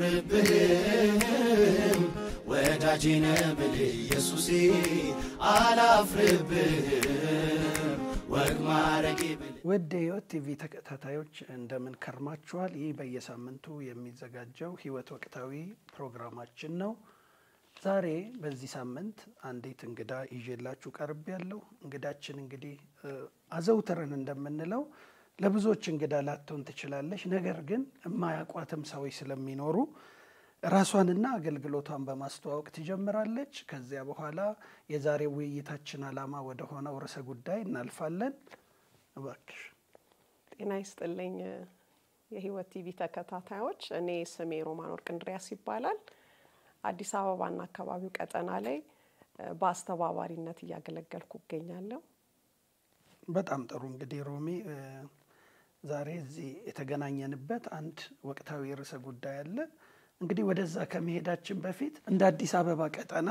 አላፍርብህም ወዳጄነ ብል ኢየሱሴ አላፍርብህም ወግ ማረጌ ብል። ህይወት ቲቪ ተከታታዮች እንደምን ከርማችኋል? ይህ በየሳምንቱ የሚዘጋጀው ህይወት ወቅታዊ ፕሮግራማችን ነው። ዛሬ በዚህ ሳምንት አንዲት እንግዳ ይዤላችሁ ቀርብ ያለው እንግዳችን እንግዲህ አዘውትረን እንደምንለው ለብዙዎች እንግዳ ላትሆን ትችላለች። ነገር ግን የማያውቋትም ሰዎች ስለሚኖሩ ራሷንና አገልግሎቷን በማስተዋወቅ ትጀምራለች። ከዚያ በኋላ የዛሬው ውይይታችን ዓላማ ወደ ሆነው ርዕሰ ጉዳይ እናልፋለን። እባክሽ። ጤና ይስጥልኝ የህይወት ቲቪ ተከታታዮች፣ እኔ ስሜ ሮማን ወርቅ እንድሪያስ ይባላል። አዲስ አበባና አካባቢው ቀጠና ላይ በአስተባባሪነት እያገለገልኩ እገኛለሁ። በጣም ጥሩ እንግዲህ ሮሚ ዛሬ እዚህ የተገናኘንበት አንድ ወቅታዊ ርዕሰ ጉዳይ አለ። እንግዲህ ወደዛ ከመሄዳችን በፊት እንደ አዲስ አበባ ቀጠና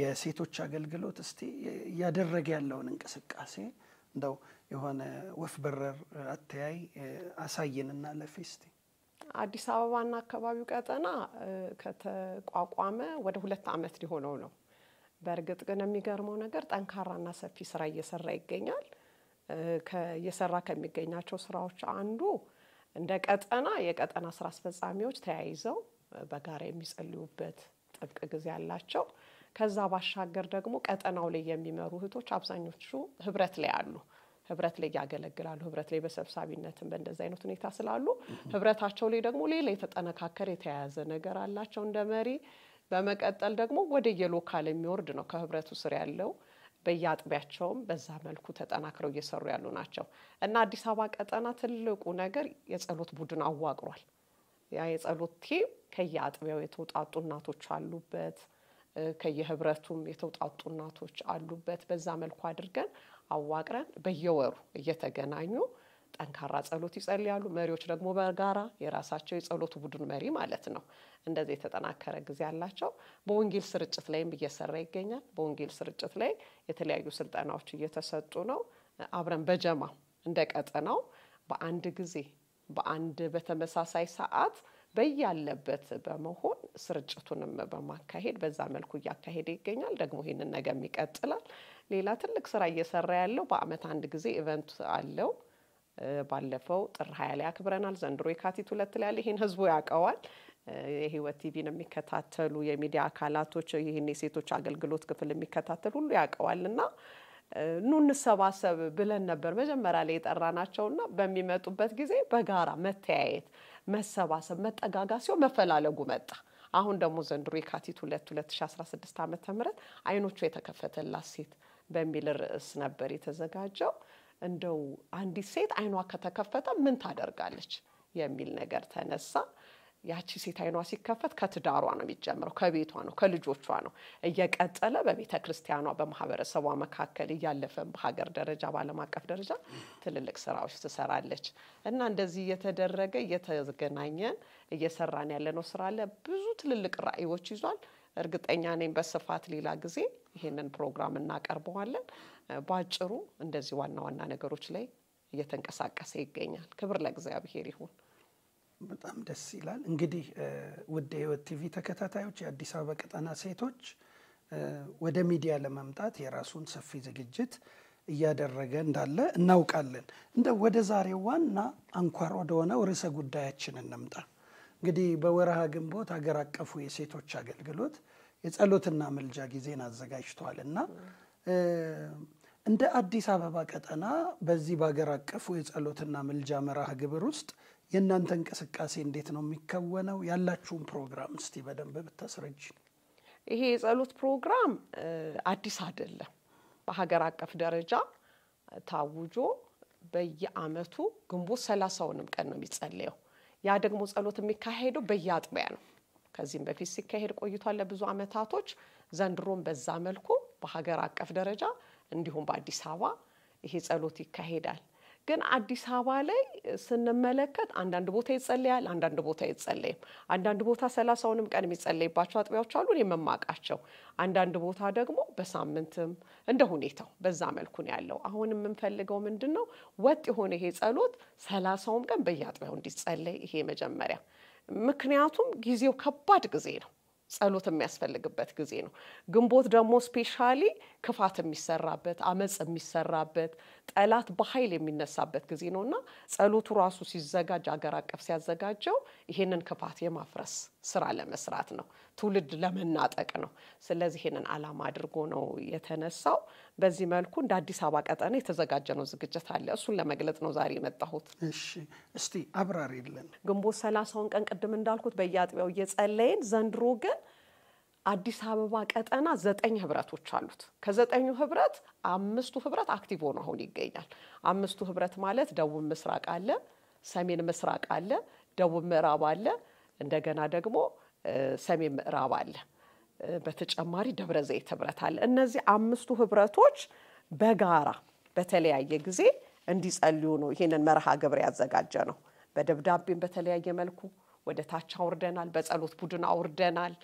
የሴቶች አገልግሎት እስቲ እያደረገ ያለውን እንቅስቃሴ እንደው የሆነ ወፍ በረር አተያይ አሳይንና ለፌ አዲስ አበባና አካባቢው ቀጠና ከተቋቋመ ወደ ሁለት ዓመት ሊሆነው ነው። በእርግጥ ግን የሚገርመው ነገር ጠንካራና ሰፊ ስራ እየሰራ ይገኛል። እየሰራ ከሚገኛቸው ስራዎች አንዱ እንደ ቀጠና የቀጠና ስራ አስፈጻሚዎች ተያይዘው በጋራ የሚጸልዩበት ጥብቅ ጊዜ አላቸው። ከዛ ባሻገር ደግሞ ቀጠናው ላይ የሚመሩ እህቶች አብዛኞቹ ህብረት ላይ አሉ። ህብረት ላይ ያገለግላሉ። ህብረት ላይ በሰብሳቢነትም በእንደዚ አይነት ሁኔታ ስላሉ ህብረታቸው ላይ ደግሞ ሌላ የተጠነካከር የተያያዘ ነገር አላቸው እንደ መሪ። በመቀጠል ደግሞ ወደ የሎካል የሚወርድ ነው ከህብረቱ ስር ያለው በየአጥቢያቸውም በዛ መልኩ ተጠናክረው እየሰሩ ያሉ ናቸው እና አዲስ አበባ ቀጠና ትልቁ ነገር የጸሎት ቡድን አዋቅሯል። ያ የጸሎት ቲም ከየአጥቢያው የተውጣጡ እናቶች አሉበት፣ ከየህብረቱም የተውጣጡ እናቶች አሉበት። በዛ መልኩ አድርገን አዋቅረን በየወሩ እየተገናኙ ጠንካራ ጸሎት ይጸልያሉ። መሪዎች ደግሞ በጋራ የራሳቸው የጸሎቱ ቡድን መሪ ማለት ነው። እንደዚህ የተጠናከረ ጊዜ ያላቸው በወንጌል ስርጭት ላይም እየሰራ ይገኛል። በወንጌል ስርጭት ላይ የተለያዩ ስልጠናዎች እየተሰጡ ነው። አብረን በጀማ እንደ ቀጠናው በአንድ ጊዜ በአንድ በተመሳሳይ ሰዓት በያለበት በመሆን ስርጭቱንም በማካሄድ በዛ መልኩ እያካሄደ ይገኛል። ደግሞ ይህንን ነገም ይቀጥላል። ሌላ ትልቅ ስራ እየሰራ ያለው በአመት አንድ ጊዜ ኢቨንት አለው ባለፈው ጥር ሀያ ላይ አክብረናል። ዘንድሮ የካቲት ሁለት ላይ ያለ ይህን ህዝቡ ያውቀዋል። የህይወት ቲቪን የሚከታተሉ የሚዲያ አካላቶች ይህን የሴቶች አገልግሎት ክፍል የሚከታተሉ ሁሉ ያውቀዋል እና ኑ እንሰባሰብ ብለን ነበር መጀመሪያ ላይ የጠራ የጠራናቸውና በሚመጡበት ጊዜ በጋራ መተያየት፣ መሰባሰብ፣ መጠጋጋ ሲሆን መፈላለጉ መጣ። አሁን ደግሞ ዘንድሮ የካቲት 2 2016 ዓ ም አይኖቿ የተከፈተላት ሴት በሚል ርዕስ ነበር የተዘጋጀው። እንደው አንዲት ሴት አይኗ ከተከፈተ ምን ታደርጋለች የሚል ነገር ተነሳ። ያቺ ሴት አይኗ ሲከፈት ከትዳሯ ነው የሚጀምረው፣ ከቤቷ ነው፣ ከልጆቿ ነው። እየቀጠለ በቤተ ክርስቲያኗ፣ በማህበረሰቧ መካከል እያለፈ በሀገር ደረጃ በዓለም አቀፍ ደረጃ ትልልቅ ስራዎች ትሰራለች እና እንደዚህ እየተደረገ እየተገናኘን እየሰራን ያለነው ስራ አለ። ብዙ ትልልቅ ራዕዮች ይዟል። እርግጠኛ ነኝ በስፋት ሌላ ጊዜ ይህንን ፕሮግራም እናቀርበዋለን። በአጭሩ እንደዚህ ዋና ዋና ነገሮች ላይ እየተንቀሳቀሰ ይገኛል። ክብር ለእግዚአብሔር ይሁን። በጣም ደስ ይላል። እንግዲህ ውድ የህይወት ቲቪ ተከታታዮች የአዲስ አበባ ቀጠና ሴቶች ወደ ሚዲያ ለመምጣት የራሱን ሰፊ ዝግጅት እያደረገ እንዳለ እናውቃለን። እንደ ወደ ዛሬው ዋና አንኳር ወደሆነው ርዕሰ ጉዳያችን እንምጣ። እንግዲህ በወረሃ ግንቦት ሀገር አቀፉ የሴቶች አገልግሎት የጸሎትና ምልጃ ጊዜን አዘጋጅተዋል እና እንደ አዲስ አበባ ቀጠና በዚህ በሀገር አቀፉ የጸሎትና ምልጃ መርሃ ግብር ውስጥ የእናንተ እንቅስቃሴ እንዴት ነው የሚከወነው? ያላችሁን ፕሮግራም እስቲ በደንብ ብታስረጅ። ይሄ የጸሎት ፕሮግራም አዲስ አይደለም። በሀገር አቀፍ ደረጃ ታውጆ በየአመቱ ግንቦት ሰላሳውንም ቀን ነው የሚጸለየው። ያ ደግሞ ጸሎት የሚካሄደው በየአጥቢያ ነው። ከዚህም በፊት ሲካሄድ ቆይቷል ለብዙ አመታቶች። ዘንድሮም በዛ መልኩ በሀገር አቀፍ ደረጃ እንዲሁም በአዲስ አበባ ይሄ ጸሎት ይካሄዳል። ግን አዲስ አበባ ላይ ስንመለከት አንዳንድ ቦታ ይጸለያል፣ አንዳንድ ቦታ አይጸለይም። አንዳንድ ቦታ ሰላሳውንም ቀን የሚጸለይባቸው አጥቢያዎች አሉ የመማቃቸው። አንዳንድ ቦታ ደግሞ በሳምንትም እንደ ሁኔታው በዛ መልኩ ነው ያለው። አሁን የምንፈልገው ምንድን ነው ወጥ የሆነ ይሄ ጸሎት ሰላሳውም ቀን በየአጥቢያው እንዲጸለይ ይሄ መጀመሪያ። ምክንያቱም ጊዜው ከባድ ጊዜ ነው። ጸሎት የሚያስፈልግበት ጊዜ ነው። ግንቦት ደግሞ ስፔሻሊ ክፋት የሚሰራበት፣ አመፅ የሚሰራበት፣ ጠላት በኃይል የሚነሳበት ጊዜ ነው እና ጸሎቱ ራሱ ሲዘጋጅ አገር አቀፍ ሲያዘጋጀው ይሄንን ክፋት የማፍረስ ስራ ለመስራት ነው፣ ትውልድ ለመናጠቅ ነው። ስለዚህ ይሄንን አላማ አድርጎ ነው የተነሳው። በዚህ መልኩ እንደ አዲስ አበባ ቀጠና የተዘጋጀ ነው ዝግጅት አለ። እሱን ለመግለጽ ነው ዛሬ የመጣሁት። እሺ፣ እስቲ አብራሪልን። ግንቦት ሰላሳውን ቀን ቅድም እንዳልኩት በየአጥቢያው እየጸለይን፣ ዘንድሮ ግን አዲስ አበባ ቀጠና ዘጠኝ ህብረቶች አሉት። ከዘጠኙ ህብረት አምስቱ ህብረት አክቲቭ ሆኖ አሁን ይገኛል። አምስቱ ህብረት ማለት ደቡብ ምስራቅ አለ፣ ሰሜን ምስራቅ አለ፣ ደቡብ ምዕራብ አለ፣ እንደገና ደግሞ ሰሜን ምዕራብ አለ። በተጨማሪ ደብረ ዘይት ህብረት አለ። እነዚህ አምስቱ ህብረቶች በጋራ በተለያየ ጊዜ እንዲጸልዩ ነው ይህንን መርሃ ግብር ያዘጋጀ ነው። በደብዳቤም በተለያየ መልኩ ወደ ታች አውርደናል። በጸሎት ቡድን አውርደናል።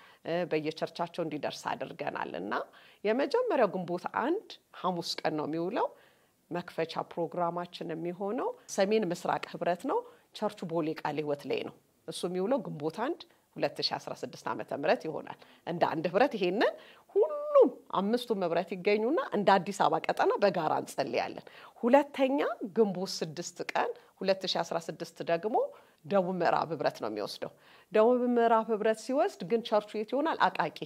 በየቸርቻቸው እንዲደርስ አድርገናል እና የመጀመሪያው ግንቦት አንድ ሐሙስ ቀን ነው የሚውለው። መክፈቻ ፕሮግራማችን የሚሆነው ሰሜን ምስራቅ ህብረት ነው። ቸርቹ ቦሌ ቃለ ህይወት ላይ ነው። እሱ የሚውለው ግንቦት አንድ 2016 ዓ ም ይሆናል። እንደ አንድ ህብረት ይሄንን ሁሉም አምስቱም ህብረት ይገኙና እንደ አዲስ አበባ ቀጠና በጋራ እንጸልያለን። ሁለተኛ ግንቦት ስድስት ቀን 2016 ደግሞ ደቡብ ምዕራብ ህብረት ነው የሚወስደው። ደቡብ ምዕራብ ህብረት ሲወስድ ግን ቸርቹ የት ይሆናል? አቃቂ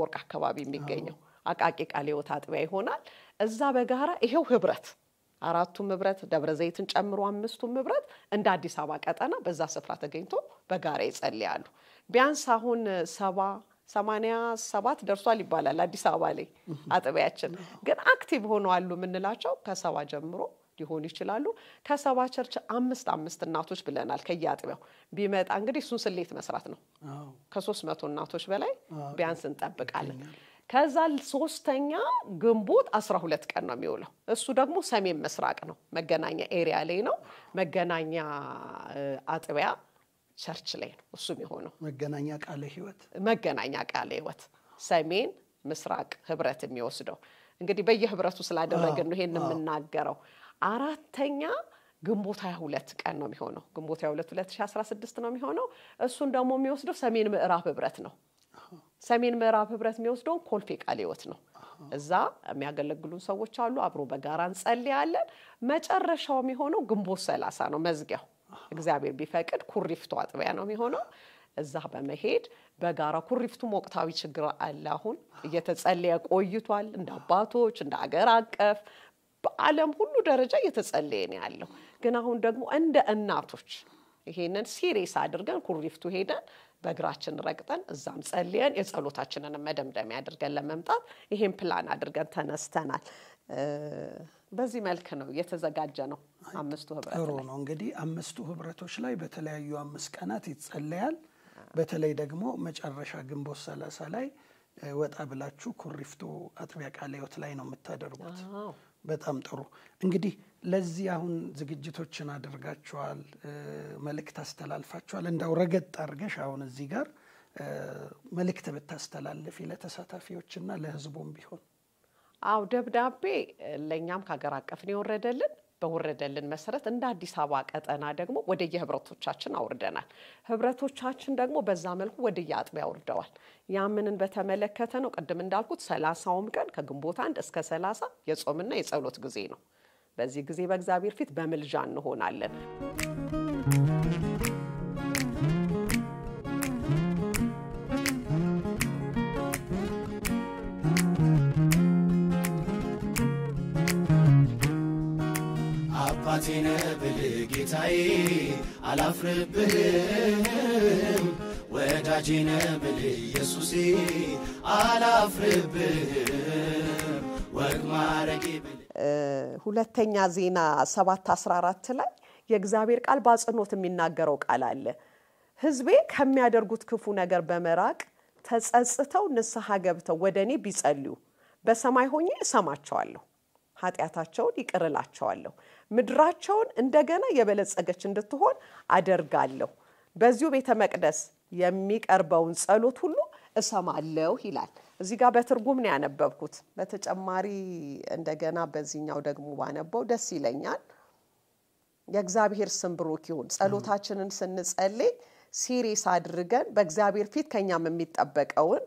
ወርቅ አካባቢ የሚገኘው አቃቂ ቃለ ሕይወት አጥቢያ ይሆናል። እዛ በጋራ ይሄው ህብረት አራቱም ህብረት ደብረ ዘይትን ጨምሮ አምስቱም ህብረት እንደ አዲስ አበባ ቀጠና በዛ ስፍራ ተገኝቶ በጋራ ይጸልያሉ። ቢያንስ አሁን ሰባ ሰማንያ ሰባት ደርሷል ይባላል አዲስ አበባ ላይ አጥቢያችን። ግን አክቲቭ ሆነው አሉ የምንላቸው ከሰባ ጀምሮ ሊሆኑ ይችላሉ። ከሰባ ቸርች አምስት አምስት እናቶች ብለናል ከየአጥቢያው ቢመጣ እንግዲህ እሱን ስሌት መስራት ነው። ከሶስት መቶ እናቶች በላይ ቢያንስ እንጠብቃለን። ከዛ ሶስተኛ ግንቦት 12 ቀን ነው የሚውለው። እሱ ደግሞ ሰሜን ምስራቅ ነው፣ መገናኛ ኤሪያ ላይ ነው። መገናኛ አጥቢያ ቸርች ላይ ነው እሱ የሚሆነው። መገናኛ ቃለ ህይወት፣ መገናኛ ቃለ ህይወት ሰሜን ምስራቅ ህብረት የሚወስደው እንግዲህ በየህብረቱ ስላደረግን ነው ይሄን የምናገረው። አራተኛ ግንቦት 22 ቀን ነው የሚሆነው። ግንቦት 22 2016 ነው የሚሆነው። እሱን ደግሞ የሚወስደው ሰሜን ምዕራብ ህብረት ነው። ሰሜን ምዕራብ ህብረት የሚወስደውን ኮልፌ ህይወት ነው። እዛ የሚያገለግሉን ሰዎች አሉ። አብሮ በጋራ እንጸልያለን። መጨረሻው የሚሆነው ግንቦት ሰላሳ ነው መዝጊያው። እግዚአብሔር ቢፈቅድ ኩሪፍቱ አጥቢያ ነው የሚሆነው። እዛ በመሄድ በጋራ ኩሪፍቱም ወቅታዊ ችግር አለ። አሁን እየተጸለየ ቆይቷል። እንደ አባቶች እንደ አገር አቀፍ በዓለም ሁሉ ደረጃ እየተጸለየ ነው ያለው። ግን አሁን ደግሞ እንደ እናቶች ይሄንን ሲሬስ አድርገን ኩሪፍቱ ሄደን በእግራችን ረግጠን እዛም ጸልየን የጸሎታችንን መደምደሚያ አድርገን ለመምጣት ይሄን ፕላን አድርገን ተነስተናል። በዚህ መልክ ነው የተዘጋጀ ነው። አምስቱ ህብረት ጥሩ ነው። እንግዲህ አምስቱ ህብረቶች ላይ በተለያዩ አምስት ቀናት ይጸለያል። በተለይ ደግሞ መጨረሻ ግንቦት ሰላሳ ላይ ወጣ ብላችሁ ኩሪፍቱ አጥቢያ ቃለ ሕይወት ላይ ነው የምታደርጉት። በጣም ጥሩ እንግዲህ ለዚህ አሁን ዝግጅቶችን አድርጋችኋል፣ መልእክት አስተላልፋችኋል። እንዳው ረገጥ አድርገሽ አሁን እዚህ ጋር መልእክት ብታስተላልፊ ለተሳታፊዎችና ለህዝቡም ቢሆን። አው ደብዳቤ ለእኛም ከሀገር አቀፍን የወረደልን በወረደልን መሰረት እንደ አዲስ አበባ ቀጠና ደግሞ ወደየ የህብረቶቻችን አውርደናል። ህብረቶቻችን ደግሞ በዛ መልኩ ወደየ አጥቢያ አውርደዋል። ያምንን በተመለከተ ነው ቅድም እንዳልኩት ሰላሳውም ቀን ከግንቦት አንድ እስከ ሰላሳ የጾምና የጸሎት ጊዜ ነው። በዚህ ጊዜ በእግዚአብሔር ፊት በምልጃ እንሆናለን። ጠላቴ ነህ ጌታዬ አላፍርብህም። ወዳጄ ነህ ኢየሱሴ አላፍርብህም። ወግ ማረጌ ሁለተኛ ዜና ሰባት አስራ አራት ላይ የእግዚአብሔር ቃል በአጽንኦት የሚናገረው ቃል አለ። ህዝቤ ከሚያደርጉት ክፉ ነገር በመራቅ ተጸጽተው ንስሐ ገብተው ወደ እኔ ቢጸልዩ በሰማይ ሆኜ እሰማቸዋለሁ ኃጢአታቸውን ይቅርላቸዋለሁ፣ ምድራቸውን እንደገና የበለጸገች እንድትሆን አደርጋለሁ፣ በዚሁ ቤተ መቅደስ የሚቀርበውን ጸሎት ሁሉ እሰማለሁ ይላል። እዚህ ጋር በትርጉም ነው ያነበብኩት። በተጨማሪ እንደገና በዚህኛው ደግሞ ባነበው ደስ ይለኛል። የእግዚአብሔር ስም ብሩክ ይሁን። ጸሎታችንን ስንጸልይ ሲሪስ አድርገን በእግዚአብሔር ፊት ከኛም የሚጠበቀውን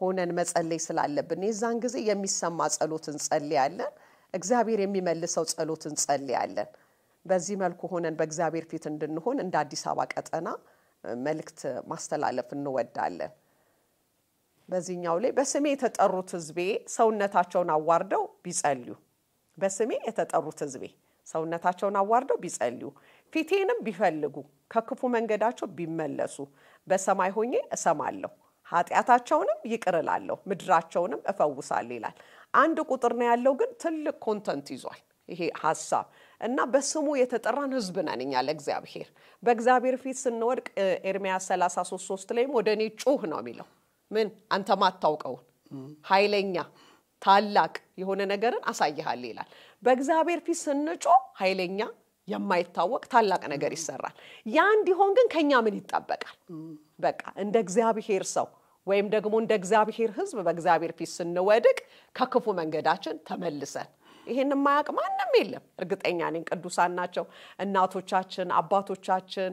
ሆነን መጸለይ ስላለብን የዛን ጊዜ የሚሰማ ጸሎት እንጸልያለን። እግዚአብሔር የሚመልሰው ጸሎት እንጸልያለን። በዚህ መልኩ ሆነን በእግዚአብሔር ፊት እንድንሆን እንደ አዲስ አበባ ቀጠና መልእክት ማስተላለፍ እንወዳለን። በዚህኛው ላይ በስሜ የተጠሩት ህዝቤ ሰውነታቸውን አዋርደው ቢጸልዩ፣ በስሜ የተጠሩት ህዝቤ ሰውነታቸውን አዋርደው ቢጸልዩ፣ ፊቴንም ቢፈልጉ፣ ከክፉ መንገዳቸው ቢመለሱ፣ በሰማይ ሆኜ እሰማለሁ፣ ኃጢአታቸውንም ይቅር እላለሁ፣ ምድራቸውንም እፈውሳል ይላል። አንድ ቁጥር ነው ያለው፣ ግን ትልቅ ኮንተንት ይዟል ይሄ ሀሳብ እና በስሙ የተጠራን ህዝብ ነን እኛ ለእግዚአብሔር። በእግዚአብሔር ፊት ስንወድቅ ኤርሚያስ 33 3 ላይም ወደ እኔ ጩህ ነው የሚለው ምን አንተ ማታውቀውን ኃይለኛ ታላቅ የሆነ ነገርን አሳይሃል ይላል። በእግዚአብሔር ፊት ስንጮ ኃይለኛ የማይታወቅ ታላቅ ነገር ይሰራል። ያ እንዲሆን ግን ከኛ ምን ይጠበቃል? በቃ እንደ እግዚአብሔር ሰው ወይም ደግሞ እንደ እግዚአብሔር ህዝብ በእግዚአብሔር ፊት ስንወድቅ ከክፉ መንገዳችን ተመልሰን ይህን የማያውቅ ማንም የለም። እርግጠኛ ኔን ቅዱሳን ናቸው። እናቶቻችን፣ አባቶቻችን፣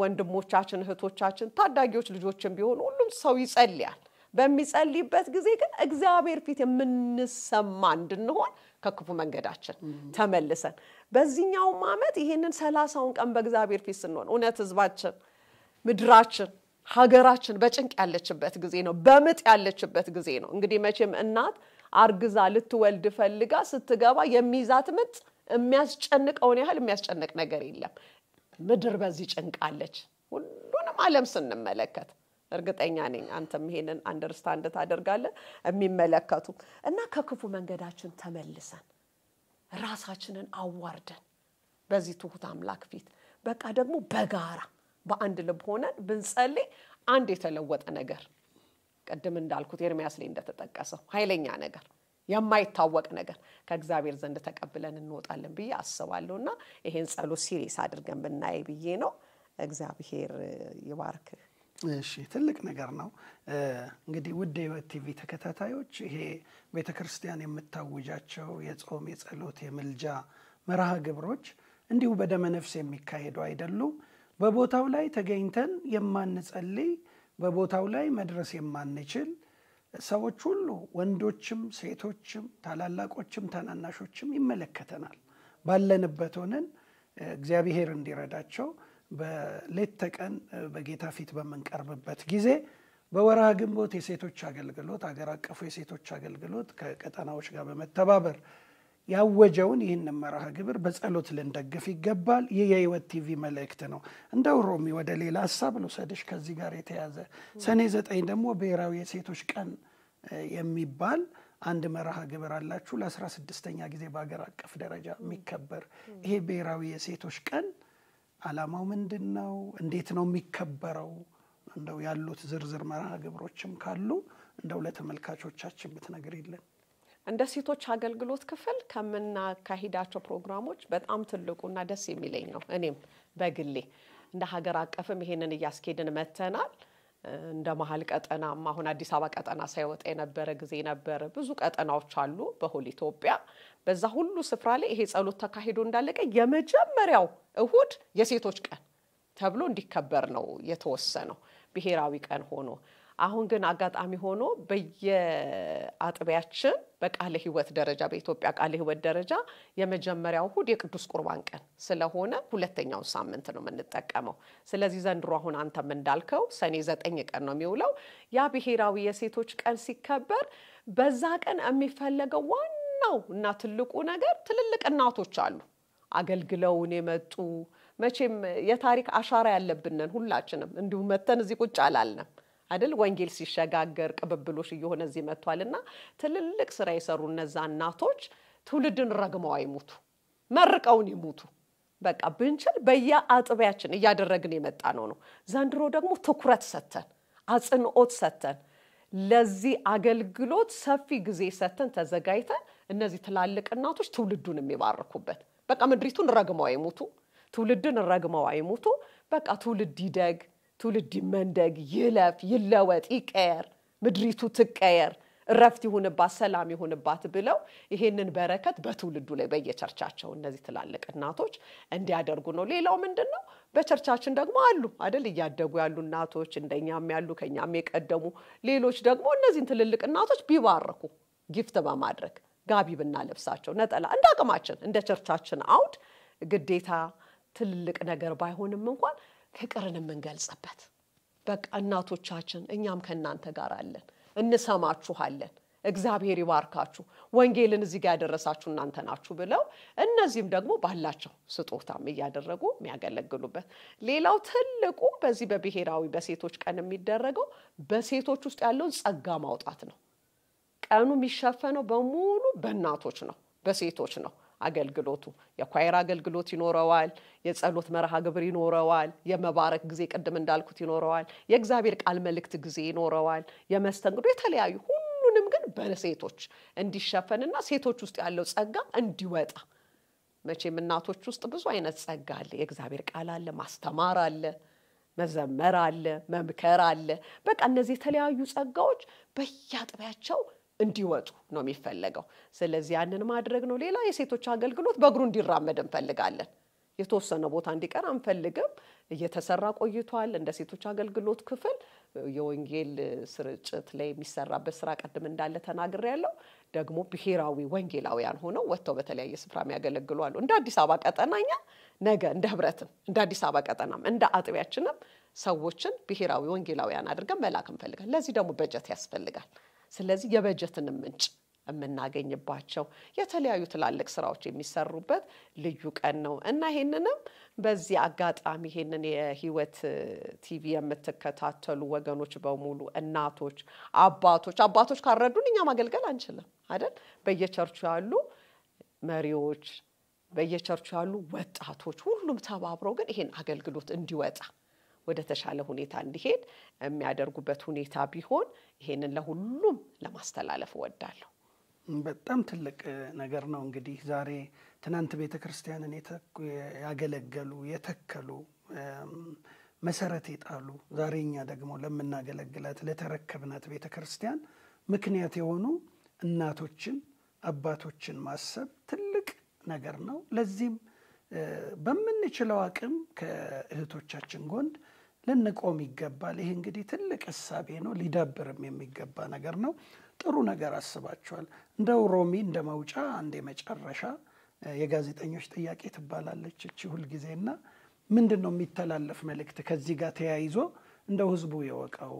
ወንድሞቻችን፣ እህቶቻችን፣ ታዳጊዎች ልጆችን ቢሆኑ ሁሉም ሰው ይጸልያል። በሚጸልይበት ጊዜ ግን እግዚአብሔር ፊት የምንሰማ እንድንሆን ከክፉ መንገዳችን ተመልሰን በዚህኛውም አመት ይህንን ሰላሳውን ቀን በእግዚአብሔር ፊት ስንሆን እውነት ህዝባችን ምድራችን ሀገራችን በጭንቅ ያለችበት ጊዜ ነው። በምጥ ያለችበት ጊዜ ነው። እንግዲህ መቼም እናት አርግዛ ልትወልድ ፈልጋ ስትገባ የሚይዛት ምጥ የሚያስጨንቀውን ያህል የሚያስጨንቅ ነገር የለም። ምድር በዚህ ጭንቃለች። ሁሉንም ዓለም ስንመለከት እርግጠኛ ነኝ አንተም ይሄንን አንደርስታንድ ታደርጋለህ። የሚመለከቱ እና ከክፉ መንገዳችን ተመልሰን ራሳችንን አዋርደን በዚህ ትሁት አምላክ ፊት በቃ ደግሞ በጋራ በአንድ ልብ ሆነን ብንጸልይ አንድ የተለወጠ ነገር ቅድም እንዳልኩት ኤርሚያስ ላይ እንደተጠቀሰው ኃይለኛ ነገር የማይታወቅ ነገር ከእግዚአብሔር ዘንድ ተቀብለን እንወጣለን ብዬ አስባለሁ እና ይሄን ጸሎት ሲሪየስ አድርገን ብናይ ብዬ ነው። እግዚአብሔር ይባርክ። እሺ ትልቅ ነገር ነው። እንግዲህ ውድ የህይወት ቲቪ ተከታታዮች ይሄ ቤተ ክርስቲያን የምታውጃቸው የጾም፣ የጸሎት፣ የምልጃ መርሃ ግብሮች እንዲሁ በደመ ነፍስ የሚካሄዱ አይደሉም። በቦታው ላይ ተገኝተን የማንጸልይ በቦታው ላይ መድረስ የማንችል ሰዎች ሁሉ ወንዶችም፣ ሴቶችም፣ ታላላቆችም ታናናሾችም ይመለከተናል። ባለንበት ሆነን እግዚአብሔር እንዲረዳቸው በሌት ተቀን በጌታ ፊት በምንቀርብበት ጊዜ በወርሃ ግንቦት የሴቶች አገልግሎት አገር አቀፉ የሴቶች አገልግሎት ከቀጠናዎች ጋር በመተባበር ያወጀውን ይህን መርሃ ግብር በጸሎት ልንደግፍ ይገባል። ይህ የህይወት ቲቪ መልእክት ነው። እንደው ሮሚ ወደ ሌላ ሀሳብ ልውሰድሽ ከዚህ ጋር የተያዘ ሰኔ ዘጠኝ ደግሞ ብሔራዊ የሴቶች ቀን የሚባል አንድ መርሃ ግብር አላችሁ ለአስራ ስድስተኛ ጊዜ በሀገር አቀፍ ደረጃ የሚከበር ይሄ ብሔራዊ የሴቶች ቀን አላማው ምንድን ነው? እንዴት ነው የሚከበረው? እንደው ያሉት ዝርዝር መርሃ ግብሮችም ካሉ እንደው ለተመልካቾቻችን ብትነግሪልን። እንደ ሴቶች አገልግሎት ክፍል ከምናካሂዳቸው ፕሮግራሞች በጣም ትልቁና ደስ የሚለኝ ነው። እኔም በግሌ እንደ ሀገር አቀፍም ይሄንን እያስኬድን መተናል። እንደ መሀል ቀጠናም አሁን አዲስ አበባ ቀጠና ሳይወጣ የነበረ ጊዜ ነበረ። ብዙ ቀጠናዎች አሉ በሆል ኢትዮጵያ። በዛ ሁሉ ስፍራ ላይ ይሄ ጸሎት ተካሂዶ እንዳለቀ የመጀመሪያው እሁድ የሴቶች ቀን ተብሎ እንዲከበር ነው የተወሰነው ብሔራዊ ቀን ሆኖ አሁን ግን አጋጣሚ ሆኖ በየአጥቢያችን በቃለ ሕይወት ደረጃ በኢትዮጵያ ቃለ ሕይወት ደረጃ የመጀመሪያው እሁድ የቅዱስ ቁርባን ቀን ስለሆነ ሁለተኛውን ሳምንት ነው የምንጠቀመው። ስለዚህ ዘንድሮ አሁን አንተም እንዳልከው ሰኔ ዘጠኝ ቀን ነው የሚውለው። ያ ብሔራዊ የሴቶች ቀን ሲከበር በዛ ቀን የሚፈለገው ዋናው እና ትልቁ ነገር ትልልቅ እናቶች አሉ አገልግለውን የመጡ መቼም የታሪክ አሻራ ያለብንን ሁላችንም እንዲሁ መተን እዚህ ቁጭ አላልንም። አይደል ወንጌል ሲሸጋገር ቅብብሎሽ እየሆነ እዚህ መጥቷል እና ትልልቅ ስራ የሰሩ እነዛ እናቶች ትውልድን ረግመው አይሙቱ፣ መርቀውን ይሙቱ። በቃ ብንችል በየአጥቢያችን እያደረግን የመጣ ነው ነው። ዘንድሮ ደግሞ ትኩረት ሰተን አጽንኦት ሰተን ለዚህ አገልግሎት ሰፊ ጊዜ ሰተን ተዘጋጅተን እነዚህ ትላልቅ እናቶች ትውልዱን የሚባርኩበት በቃ ምድሪቱን ረግመው አይሙቱ፣ ትውልድን ረግመው አይሙቱ። በቃ ትውልድ ይደግ፣ ትውልድ ይመንደግ፣ ይለፍ፣ ይለወጥ፣ ይቀየር፣ ምድሪቱ ትቀየር፣ እረፍት ይሁንባት፣ ሰላም ይሁንባት ብለው ይሄንን በረከት በትውልዱ ላይ በየቸርቻቸው እነዚህ ትላልቅ እናቶች እንዲያደርጉ ነው። ሌላው ምንድን ነው? በቸርቻችን ደግሞ አሉ አደል እያደጉ ያሉ እናቶች እንደኛም ያሉ ከኛም የቀደሙ ሌሎች ደግሞ እነዚህን ትልልቅ እናቶች ቢባረኩ ጊፍት በማድረግ ጋቢ ብናለብሳቸው ነጠላ እንደ አቅማችን እንደ ቸርቻችን አውድ ግዴታ ትልቅ ነገር ባይሆንም እንኳን ፍቅርን የምንገልጽበት በቃ እናቶቻችን፣ እኛም ከእናንተ ጋር አለን፣ እንሰማችኋለን፣ እግዚአብሔር ይባርካችሁ፣ ወንጌልን እዚህ ጋር ያደረሳችሁ እናንተ ናችሁ ብለው እነዚህም ደግሞ ባላቸው ስጦታም እያደረጉ የሚያገለግሉበት። ሌላው ትልቁ በዚህ በብሔራዊ በሴቶች ቀን የሚደረገው በሴቶች ውስጥ ያለውን ጸጋ ማውጣት ነው። ቀኑ የሚሸፈነው በሙሉ በእናቶች ነው፣ በሴቶች ነው። አገልግሎቱ የኳየር አገልግሎት ይኖረዋል። የጸሎት መርሃ ግብር ይኖረዋል። የመባረክ ጊዜ ቅድም እንዳልኩት ይኖረዋል። የእግዚአብሔር ቃል መልእክት ጊዜ ይኖረዋል። የመስተንግዶ የተለያዩ ሁሉንም ግን በሴቶች እንዲሸፈንና ሴቶች ውስጥ ያለው ጸጋ እንዲወጣ መቼም እናቶች ውስጥ ብዙ አይነት ጸጋ አለ። የእግዚአብሔር ቃል አለ፣ ማስተማር አለ፣ መዘመር አለ፣ መምከር አለ። በቃ እነዚህ የተለያዩ ጸጋዎች በየአጥቢያቸው እንዲወጡ ነው የሚፈለገው። ስለዚህ ያንን ማድረግ ነው። ሌላ የሴቶች አገልግሎት በእግሩ እንዲራመድ እንፈልጋለን። የተወሰነ ቦታ እንዲቀር አንፈልግም። እየተሰራ ቆይቷል። እንደ ሴቶች አገልግሎት ክፍል የወንጌል ስርጭት ላይ የሚሰራበት ስራ ቀድም እንዳለ ተናግሬ ያለው ደግሞ ብሔራዊ ወንጌላውያን ሆነው ወጥተው በተለያየ ስፍራ የሚያገለግሉ አሉ። እንደ አዲስ አበባ ቀጠናኛ ነገ እንደ ህብረትም እንደ አዲስ አበባ ቀጠናም እንደ አጥቢያችንም ሰዎችን ብሔራዊ ወንጌላውያን አድርገን መላክ እንፈልጋል። ለዚህ ደግሞ በጀት ያስፈልጋል። ስለዚህ የበጀትን ምንጭ የምናገኝባቸው የተለያዩ ትላልቅ ስራዎች የሚሰሩበት ልዩ ቀን ነው እና ይህንንም በዚህ አጋጣሚ ይህንን የህይወት ቲቪ የምትከታተሉ ወገኖች በሙሉ እናቶች፣ አባቶች አባቶች ካረዱን እኛ ማገልገል አንችልም አይደል? በየቸርቹ ያሉ መሪዎች፣ በየቸርቹ ያሉ ወጣቶች ሁሉም ተባብረው ግን ይህን አገልግሎት እንዲወጣ ወደ ተሻለ ሁኔታ እንዲሄድ የሚያደርጉበት ሁኔታ ቢሆን ይሄንን ለሁሉም ለማስተላለፍ እወዳለሁ። በጣም ትልቅ ነገር ነው። እንግዲህ ዛሬ ትናንት ቤተ ክርስቲያንን ያገለገሉ የተከሉ መሰረት የጣሉ ዛሬ እኛ ደግሞ ለምናገለግላት ለተረከብናት ቤተ ክርስቲያን ምክንያት የሆኑ እናቶችን፣ አባቶችን ማሰብ ትልቅ ነገር ነው። ለዚህም በምንችለው አቅም ከእህቶቻችን ጎን ልንቆም ይገባል። ይህ እንግዲህ ትልቅ እሳቤ ነው፣ ሊዳብርም የሚገባ ነገር ነው። ጥሩ ነገር አስባቸዋል እንደው ሮሚ እንደ መውጫ አንድ የመጨረሻ የጋዜጠኞች ጥያቄ ትባላለች እቺ ሁልጊዜ ና ምንድን ነው የሚተላለፍ መልእክት ከዚህ ጋር ተያይዞ እንደው ህዝቡ የወቀው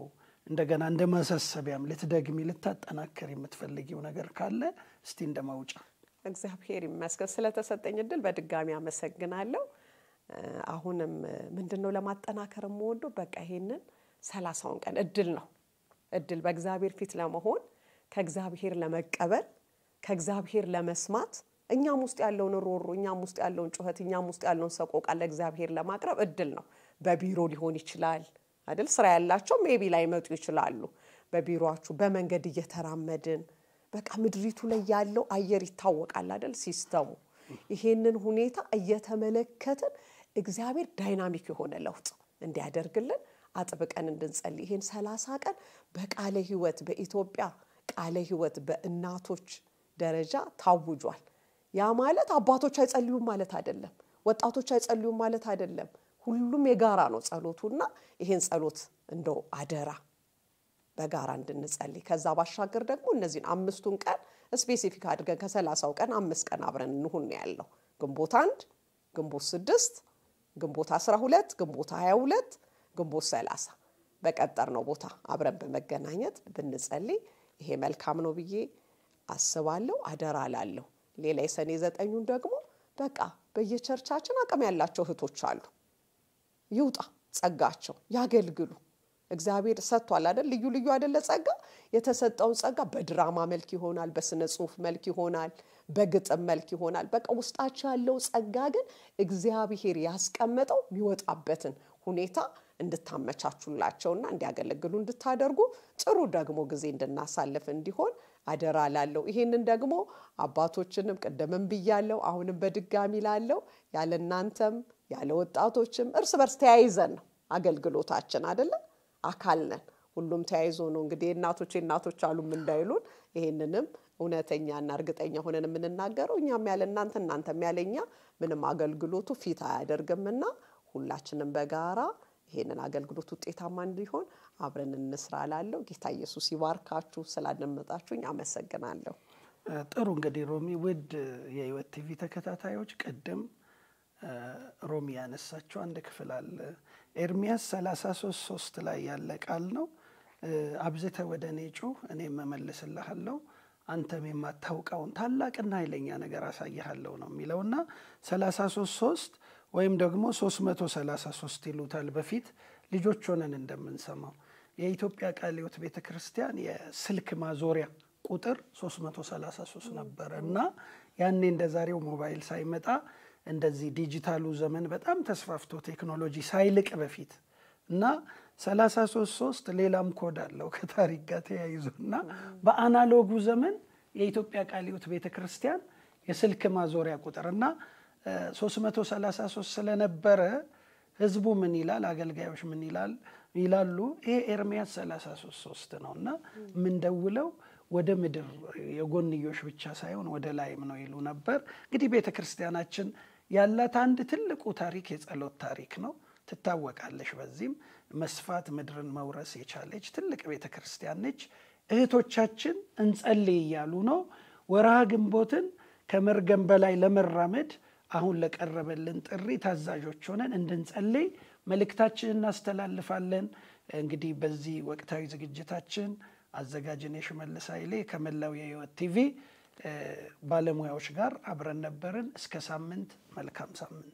እንደገና እንደ ማሳሰቢያም ልትደግሚ ልታጠናክር የምትፈልጊው ነገር ካለ እስቲ እንደ መውጫ። እግዚአብሔር ይመስገን ስለተሰጠኝ እድል በድጋሚ አመሰግናለሁ። አሁንም ምንድን ነው ለማጠናከር የምወደው በቃ ይሄንን ሰላሳውን ቀን እድል ነው እድል በእግዚአብሔር ፊት ለመሆን ከእግዚአብሔር ለመቀበል ከእግዚአብሔር ለመስማት እኛም ውስጥ ያለውን ሮሮ እኛም ውስጥ ያለውን ጩኸት እኛም ውስጥ ያለውን ሰቆቃ ለእግዚአብሔር ለማቅረብ እድል ነው። በቢሮ ሊሆን ይችላል አይደል? ስራ ያላቸው ሜቢ መጡ ይችላሉ። በቢሮችሁ በመንገድ እየተራመድን በቃ ምድሪቱ ላይ ያለው አየር ይታወቃል አይደል? ሲስተሙ ይሄንን ሁኔታ እየተመለከትን እግዚአብሔር ዳይናሚክ የሆነ ለውጥ እንዲያደርግልን አጥብቀን እንድንጸል ይህን ሰላሳ ቀን በቃለ ህይወት በኢትዮጵያ ቃለ ህይወት በእናቶች ደረጃ ታውጇል። ያ ማለት አባቶች አይጸልዩም ማለት አይደለም፣ ወጣቶች አይጸልዩም ማለት አይደለም። ሁሉም የጋራ ነው ጸሎቱና ይሄን ጸሎት እንደው አደራ በጋራ እንድንጸልይ። ከዛ ባሻገር ደግሞ እነዚህን አምስቱን ቀን ስፔሲፊክ አድርገን ከሰላሳው ቀን አምስት ቀን አብረን እንሁን ያለው ግንቦት አንድ ግንቦት ስድስት ግንቦት 12፣ ግንቦት 22፣ ግንቦት 30 በቀጠር ነው ቦታ አብረን በመገናኘት ብንጸልይ ይሄ መልካም ነው ብዬ አስባለሁ። አደራ ላለሁ ሌላ የሰኔ ዘጠኙን ደግሞ በቃ በየቸርቻችን አቅም ያላቸው እህቶች አሉ። ይውጣ ጸጋቸው፣ ያገልግሉ። እግዚአብሔር ሰጥቷል አደል? ልዩ ልዩ አደለ ጸጋ። የተሰጠውን ጸጋ በድራማ መልክ ይሆናል፣ በስነ ጽሁፍ መልክ ይሆናል በግጥም መልክ ይሆናል። በቃ ውስጣቸው ያለው ጸጋ ግን እግዚአብሔር ያስቀመጠው የሚወጣበትን ሁኔታ እንድታመቻቹላቸውና እንዲያገለግሉ እንድታደርጉ ጥሩ ደግሞ ጊዜ እንድናሳልፍ እንዲሆን አደራ ላለው ይህንን ደግሞ አባቶችንም ቅድምም ብያለው፣ አሁንም በድጋሚ ላለው ያለ እናንተም ያለ ወጣቶችም እርስ በርስ ተያይዘን ነው አገልግሎታችን አይደለም አካል ነን። ሁሉም ተያይዞ ነው እንግዲህ እናቶች እናቶች አሉም እንዳይሉን ይህንንም እውነተኛና እርግጠኛ ሆነን የምንናገረው እኛም ያለ እናንተ እናንተም ያለ እኛ ምንም አገልግሎቱ ፊት አያደርግምና ሁላችንም በጋራ ይሄንን አገልግሎት ውጤታማ እንዲሆን አብረን እንስራ ላለው ጌታ ኢየሱስ ይባርካችሁ። ስላደመጣችሁኝ አመሰግናለሁ። ጥሩ እንግዲህ ሮሚ፣ ውድ የህይወት ቲቪ ተከታታዮች ቅድም ሮሚ ያነሳችው አንድ ክፍል አለ ኤርሚያስ 33 ሶስት ላይ ያለ ቃል ነው። አብዝተ ወደ እኔ ጩህ እኔም እመልስልሃለሁ አንተም የማታውቀውን ታላቅና ኃይለኛ ነገር አሳይሃለሁ ነው የሚለውና 33 3 ወይም ደግሞ 333 ይሉታል በፊት ልጆች ሆነን እንደምንሰማው የኢትዮጵያ ቃለ ሕይወት ቤተ ክርስቲያን የስልክ ማዞሪያ ቁጥር 333 ነበረ እና ያኔ እንደ ዛሬው ሞባይል ሳይመጣ እንደዚህ ዲጂታሉ ዘመን በጣም ተስፋፍቶ ቴክኖሎጂ ሳይልቅ በፊት እና ሰላሳ ሶስት ሶስት ሌላም ኮድ አለው ከታሪክ ጋር ተያይዞ እና በአናሎጉ ዘመን የኢትዮጵያ ቃለ ሕይወት ቤተ ክርስቲያን የስልክ ማዞሪያ ቁጥር እና 333 ስለነበረ ህዝቡ ምን ይላል፣ አገልጋዮች ምን ይላል ይላሉ። ይሄ ኤርሚያስ 333 ነው እና የምንደውለው ወደ ምድር የጎንዮሽ ብቻ ሳይሆን ወደ ላይም ነው ይሉ ነበር። እንግዲህ ቤተ ክርስቲያናችን ያላት አንድ ትልቁ ታሪክ የጸሎት ታሪክ ነው። ትታወቃለሽ በዚህም መስፋት ምድርን መውረስ የቻለች ትልቅ ቤተ ክርስቲያን ነች። እህቶቻችን እንጸልይ እያሉ ነው። ወርሃ ግንቦትን ከመርገም በላይ ለመራመድ አሁን ለቀረበልን ጥሪ ታዛዦች ሆነን እንድንጸልይ መልእክታችን እናስተላልፋለን። እንግዲህ በዚህ ወቅታዊ ዝግጅታችን አዘጋጅን የሽመልስ ኃይሌ ከመላው የህይወት ቲቪ ባለሙያዎች ጋር አብረን ነበርን። እስከ ሳምንት፣ መልካም ሳምንት።